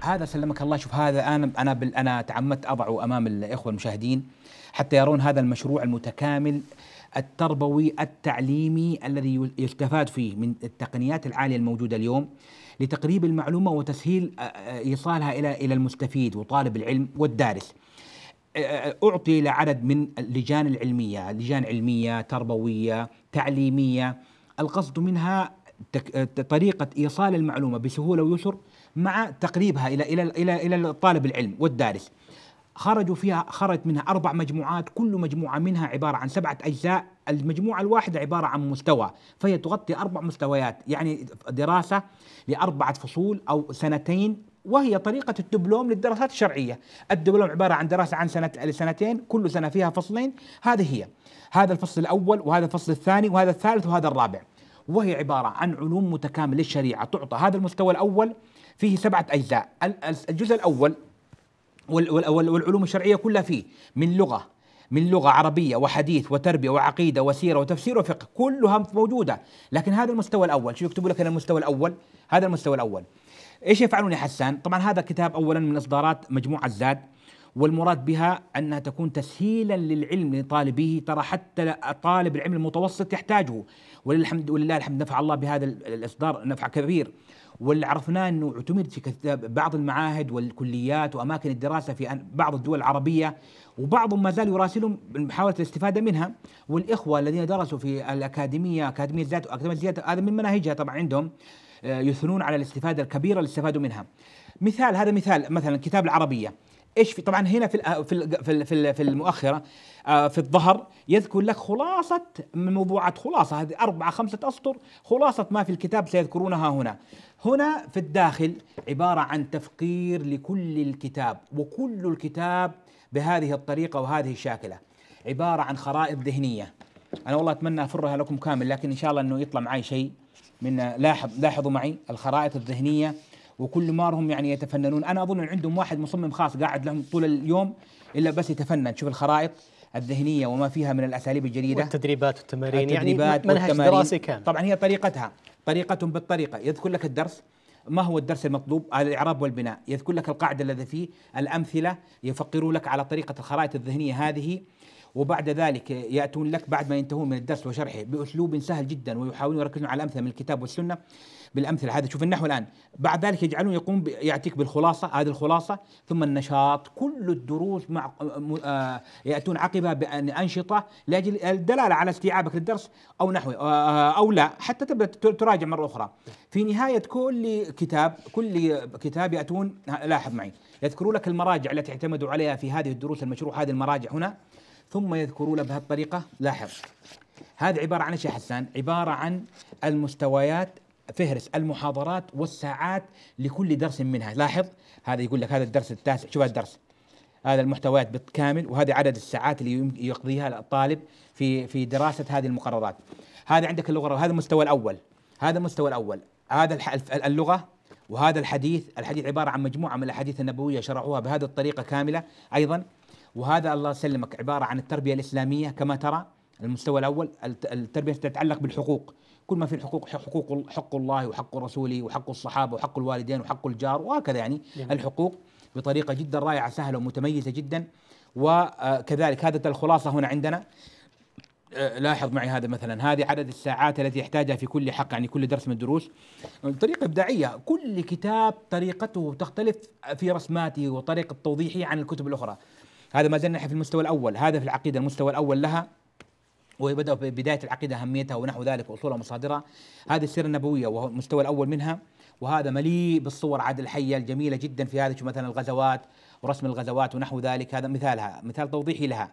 هذا سلمك الله شوف هذا انا انا انا تعمدت اضعه امام الاخوه المشاهدين حتى يرون هذا المشروع المتكامل التربوي التعليمي الذي يستفاد فيه من التقنيات العاليه الموجوده اليوم لتقريب المعلومه وتسهيل آه، آه، ايصالها الى الى المستفيد وطالب العلم والدارس. آه، اعطي لعدد من اللجان العلميه، لجان علميه، تربويه، تعليميه، القصد منها طريقه ايصال المعلومه بسهوله ويسر مع تقريبها الى الى الى الى الطالب العلم والدارس خرجوا فيها خرجت منها أربع مجموعات كل مجموعة منها عبارة عن سبعة أجزاء المجموعة الواحدة عبارة عن مستوى فهي تغطي أربع مستويات يعني دراسة لأربعة فصول أو سنتين وهي طريقة الدبلوم للدراسات الشرعية الدبلوم عبارة عن دراسة عن سنة سنتين كل سنة فيها فصلين هذه هي هذا الفصل الأول وهذا الفصل الثاني وهذا الثالث وهذا الرابع وهي عبارة عن علوم متكاملة للشريعة تعطى هذا المستوى الأول فيه سبعة أجزاء الجزء الأول والعلوم الشرعية كلها فيه من لغة من لغة عربية وحديث وتربية وعقيدة وسيرة وتفسير وفقه كلها موجودة لكن هذا المستوى الأول شو يكتبوا لك أنا المستوى الأول هذا المستوى الأول ايش يفعلون يا حسان؟ طبعا هذا كتاب اولا من اصدارات مجموعه زاد والمراد بها انها تكون تسهيلا للعلم لطالبيه ترى حتى طالب العلم المتوسط يحتاجه الحمد ولله الحمد نفع الله بهذا الاصدار نفع كبير واللي عرفناه انه اعتمد في بعض المعاهد والكليات واماكن الدراسه في بعض الدول العربيه وبعضهم ما زال يراسلهم محاوله الاستفاده منها والاخوه الذين درسوا في الاكاديميه اكاديميه ذات واكاديميه ذات هذا من مناهجها طبعا عندهم آه، يثنون على الاستفاده الكبيره اللي استفادوا منها. مثال هذا مثال مثلا كتاب العربيه ايش في طبعا هنا في آه، في في في المؤخره آه، في الظهر يذكر لك خلاصه موضوعات خلاصه هذه اربعه خمسه اسطر خلاصه ما في الكتاب سيذكرونها هنا هنا في الداخل عباره عن تفقير لكل الكتاب وكل الكتاب بهذه الطريقه وهذه الشاكله عباره عن خرائط ذهنيه انا والله اتمنى افرها لكم كامل لكن ان شاء الله انه يطلع معي شيء من لاحظ لاحظوا معي الخرائط الذهنيه وكل مارهم يعني يتفننون انا اظن عندهم واحد مصمم خاص قاعد لهم طول اليوم الا بس يتفنن شوف الخرائط الذهنيه وما فيها من الاساليب الجديده والتدريبات والتمارين يعني التدريبات يعني منهج دراسي كان طبعا هي طريقتها طريقتهم بالطريقه يذكر لك الدرس ما هو الدرس المطلوب على الاعراب والبناء يذكر لك القاعده الذي فيه الامثله يفقروا لك على طريقه الخرائط الذهنيه هذه وبعد ذلك يأتون لك بعد ما ينتهون من الدرس وشرحه بأسلوب سهل جدا ويحاولون يركزون على امثله من الكتاب والسنة بالأمثلة هذا شوف النحو الآن بعد ذلك يجعلون يقوم يعطيك بالخلاصة هذه الخلاصة ثم النشاط كل الدروس مع آه، يأتون عقبها بأنشطة لأجل الدلالة على استيعابك للدرس أو نحوه آه، آه، أو لا حتى تبدأ تراجع مرة أخرى في نهاية كل كتاب كل كتاب يأتون لاحظ معي يذكروا لك المراجع التي اعتمدوا عليها في هذه الدروس المشروع هذه المراجع هنا ثم يذكرون بهذه الطريقة لاحظ هذا عبارة عن ايش يا حسان؟ عبارة عن المستويات فهرس المحاضرات والساعات لكل درس منها لاحظ هذا يقول لك هذا الدرس التاسع شوف هذا الدرس هذا المحتويات بالكامل وهذا عدد الساعات اللي يقضيها الطالب في في دراسة هذه المقررات هذا عندك اللغة هذا المستوى الأول هذا المستوى الأول هذا اللغة وهذا الحديث الحديث عبارة عن مجموعة من الأحاديث النبوية شرحوها بهذه الطريقة كاملة أيضا وهذا الله يسلمك عباره عن التربيه الاسلاميه كما ترى المستوى الاول التربيه تتعلق بالحقوق كل ما في الحقوق حقوق حق الله وحق رسوله وحق الصحابه وحق الوالدين وحق الجار وهكذا يعني جميل. الحقوق بطريقه جدا رائعه سهله ومتميزه جدا وكذلك آه، هذا الخلاصه هنا عندنا آه، لاحظ معي هذا مثلا هذه عدد الساعات التي يحتاجها في كل حق يعني كل درس من الدروس طريقة إبداعية كل كتاب طريقته تختلف في رسماته وطريقة توضيحه عن الكتب الأخرى هذا ما زلنا في المستوى الأول هذا في العقيدة المستوى الأول لها ويبدأ ببداية العقيدة أهميتها ونحو ذلك وأصولها ومصادرها هذه السيرة النبوية وهو المستوى الأول منها وهذا مليء بالصور عاد الحية الجميلة جدا في هذا مثلا الغزوات ورسم الغزوات ونحو ذلك هذا مثالها مثال توضيحي لها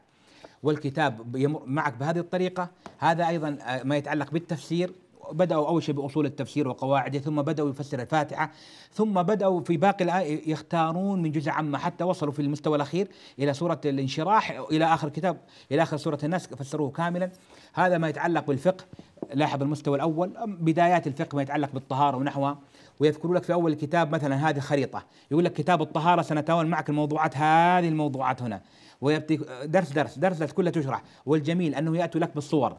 والكتاب يمر معك بهذه الطريقة هذا أيضا ما يتعلق بالتفسير بدأوا أول شيء بأصول التفسير وقواعده ثم بدأوا يفسر الفاتحة ثم بدأوا في باقي الآية يختارون من جزء عما حتى وصلوا في المستوى الأخير إلى سورة الانشراح إلى آخر كتاب إلى آخر سورة الناس فسروه كاملا هذا ما يتعلق بالفقه لاحظ المستوى الأول بدايات الفقه ما يتعلق بالطهارة ونحوها ويذكر لك في اول الكتاب مثلا هذه خريطه يقول لك كتاب الطهاره سنتناول معك الموضوعات هذه الموضوعات هنا ويبتي درس درس درس, درس كله تشرح والجميل انه ياتي لك بالصور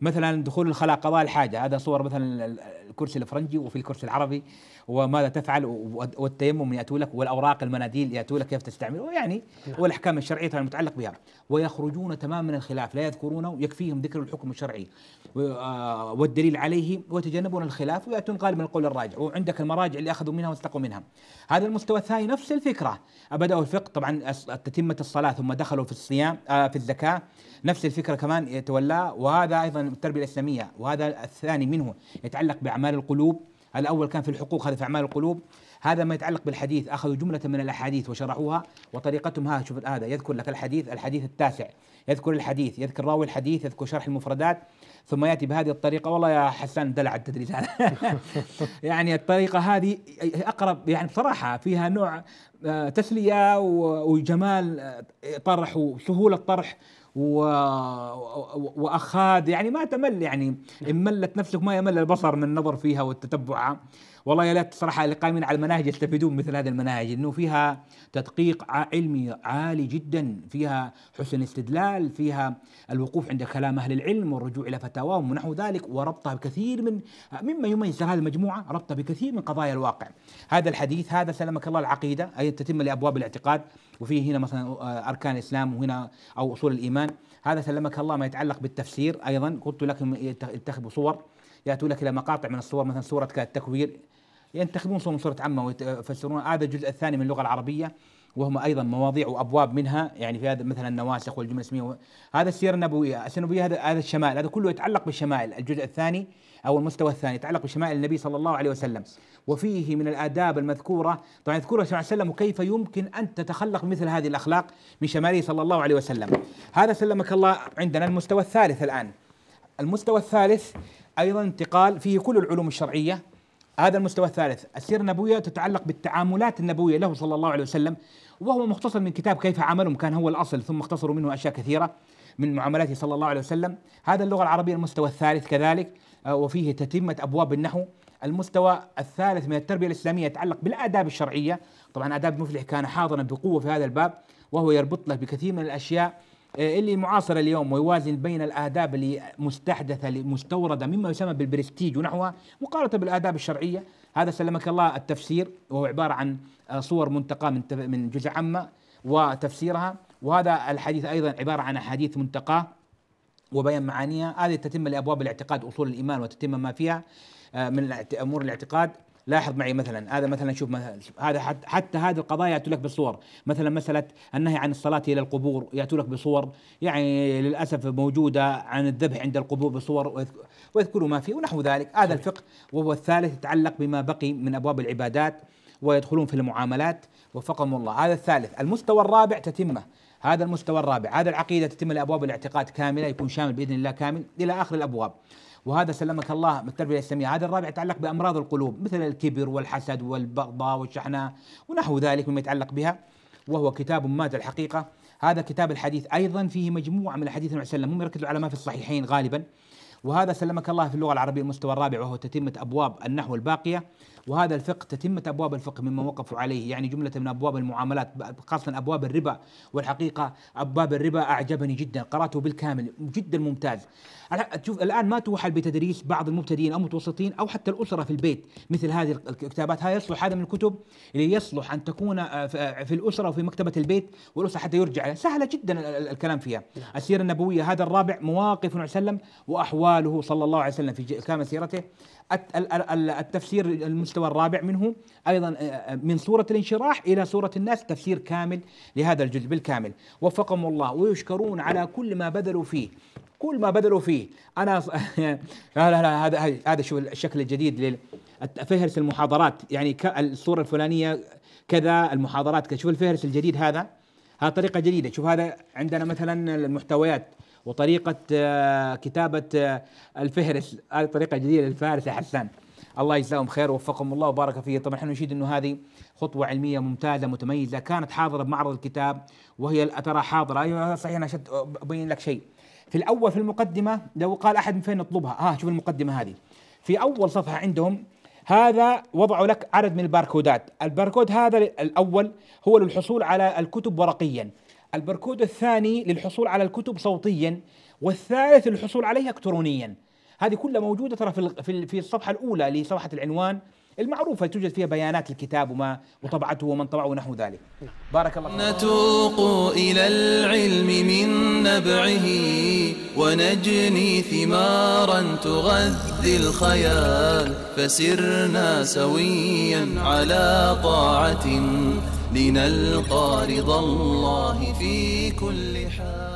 مثلا دخول الخلاء قضاء الحاجه هذا صور مثلا الكرسي الفرنجي وفي الكرسي العربي وماذا تفعل والتيمم ياتوا لك والاوراق المناديل ياتوا لك كيف تستعمله يعني نعم. والاحكام الشرعيه المتعلق بها ويخرجون تماما من الخلاف لا يذكرونه يكفيهم ذكر الحكم الشرعي آه، والدليل عليه ويتجنبون الخلاف وياتون غالبا القول الراجع وعندك المراجع اللي اخذوا منها واستقوا منها هذا المستوى الثاني نفس الفكره بداوا الفقه طبعا تتمه الصلاه ثم دخلوا في الصيام آه، في الزكاه نفس الفكره كمان يتولى وهذا ايضا التربيه الاسلاميه وهذا الثاني منه يتعلق باعمال القلوب الاول كان في الحقوق هذا في اعمال القلوب هذا ما يتعلق بالحديث أخذوا جملة من الأحاديث وشرحوها وطريقتهم هذا شوف هذا يذكر لك الحديث الحديث التاسع يذكر الحديث يذكر راوي الحديث يذكر شرح المفردات ثم يأتي بهذه الطريقة والله يا حسان دلع التدريس هذا يعني الطريقة هذه أقرب يعني بصراحة فيها نوع آه، تسلية وجمال آه، طرح وسهولة طرح و... واخاد يعني ما تمل يعني ان ملت نفسك ما يمل البصر من النظر فيها والتتبعها والله يا ليت صراحه اللي قائمين على المناهج يستفيدون مثل هذه المناهج انه فيها تدقيق علمي عالي جدا فيها حسن استدلال فيها الوقوف عند كلام اهل العلم والرجوع الى فتاواهم ونحو ذلك وربطها بكثير من مما يميز هذه المجموعه ربطها بكثير من قضايا الواقع هذا الحديث هذا سلمك الله العقيده اي تتم لابواب الاعتقاد وفيه هنا مثلا آه، اركان الاسلام وهنا او اصول الايمان هذا سلمك الله ما يتعلق بالتفسير ايضا قلت لكم يتخذ صور ياتوا لك الى مقاطع من الصور مثلا صوره التكوير ينتخبون صور من صوره عمه ويفسرون هذا الجزء الثاني من اللغه العربيه وهم ايضا مواضيع وابواب منها يعني في هذا مثلا النواسخ والجمل الاسميه هذا السيره النبويه، السنبويه هذا هذا الشمائل هذا كله يتعلق بالشمائل الجزء الثاني او المستوى الثاني يتعلق بشمائل النبي صلى الله عليه وسلم وفيه من الاداب المذكوره طبعا يذكرها صلى الله عليه وسلم وكيف يمكن ان تتخلق مثل هذه الاخلاق من شماله صلى الله عليه وسلم. هذا سلمك الله عندنا المستوى الثالث الان. المستوى الثالث ايضا انتقال فيه كل العلوم الشرعيه هذا المستوى الثالث السيره النبويه تتعلق بالتعاملات النبويه له صلى الله عليه وسلم وهو مختصر من كتاب كيف عملهم كان هو الاصل ثم اختصروا منه اشياء كثيره من معاملاته صلى الله عليه وسلم هذا اللغه العربيه المستوى الثالث كذلك آه، وفيه تتمه ابواب النحو المستوى الثالث من التربيه الاسلاميه يتعلق بالاداب الشرعيه طبعا اداب المفلح كان حاضرا بقوه في هذا الباب وهو يربط له بكثير من الاشياء آه، اللي معاصر اليوم ويوازن بين الآداب اللي مستحدثة مستوردة مما يسمى بالبرستيج ونحوها مقارنة بالآداب الشرعية هذا سلمك الله التفسير وهو عبارة عن آه، صور منتقاة من من جزء عامة وتفسيرها وهذا الحديث أيضا عبارة عن أحاديث منتقاة وبيان معانيها هذه تتم لأبواب الاعتقاد أصول الإيمان وتتم ما فيها آه، من أمور الاعتقاد لاحظ معي مثلا هذا مثلا شوف مثلا هذا حتى, حتى هذه القضايا ياتوا لك بالصور مثلا مساله النهي عن الصلاه الى القبور ياتوا لك بصور يعني للاسف موجوده عن الذبح عند القبور بصور ويذكروا ما فيه ونحو ذلك هذا الفقه وهو الثالث يتعلق بما بقي من ابواب العبادات ويدخلون في المعاملات وفقهم الله هذا الثالث المستوى الرابع تتمه هذا المستوى الرابع هذا العقيدة تتم الأبواب الاعتقاد كاملة يكون شامل بإذن الله كامل إلى آخر الأبواب وهذا سلمك الله التربية الإسلامية هذا الرابع يتعلق بأمراض القلوب مثل الكبر والحسد والبغضاء والشحناء ونحو ذلك مما يتعلق بها وهو كتاب مات الحقيقة هذا كتاب الحديث أيضا فيه مجموعة من الحديث عن وسلم هم يركزوا على ما في الصحيحين غالبا وهذا سلمك الله في اللغة العربية المستوى الرابع وهو تتمة أبواب النحو الباقية وهذا الفقه تتمة أبواب الفقه مما وقفوا عليه يعني جملة من أبواب المعاملات خاصة أبواب الربا والحقيقة أبواب الربا أعجبني جدا قرأته بالكامل جدا ممتاز تشوف الآن ما توحل بتدريس بعض المبتدئين أو المتوسطين أو حتى الأسرة في البيت مثل هذه الكتابات هاي يصلح هذا من الكتب اللي يصلح أن تكون آه، آه، في الأسرة وفي مكتبة البيت والأسرة حتى يرجع لها سهلة جدا الكلام فيها نعم. السيرة النبوية هذا الرابع مواقف صلى نعم، الله عليه وسلم وأحواله صلى الله عليه وسلم في كامل سيرته التفسير المستوى الرابع منه ايضا آه، آه، من سوره الانشراح الى سوره الناس تفسير كامل لهذا الجزء بالكامل وفقهم الله ويشكرون على كل ما بذلوا فيه كل ما بذلوا فيه انا هذا هذا شو الشكل الجديد للفهرس المحاضرات يعني الصوره الفلانيه كذا المحاضرات كذا شوف الفهرس الجديد هذا هذا طريقه جديده شوف هذا عندنا مثلا المحتويات وطريقة آه، كتابة آه، الفهرس هذه آه، طريقة جديدة للفارس يا حسان الله يجزاهم خير ووفقهم الله وبارك فيه طبعا احنا نشيد انه هذه خطوه علميه ممتازه متميزه كانت حاضره بمعرض الكتاب وهي ترى حاضره أيوة،, ايوه صحيح انا شد ابين لك شيء في الاول في المقدمه لو قال احد من فين نطلبها ها آه شوف المقدمه هذه في اول صفحه عندهم هذا وضعوا لك عدد من الباركودات الباركود هذا الاول هو للحصول على الكتب ورقيا البركود الثاني للحصول على الكتب صوتيا والثالث للحصول عليها الكترونيا هذه كلها موجوده ترى في في الصفحه الاولى لصفحه العنوان المعروفة توجد فيها بيانات الكتاب وما وطبعته ومن طبعه ونحو ذلك بارك الله نتوق إلى العلم من نبعه ونجني ثمارا تغذي الخيال فسرنا سويا على طاعة لنلقى رضا الله في كل حال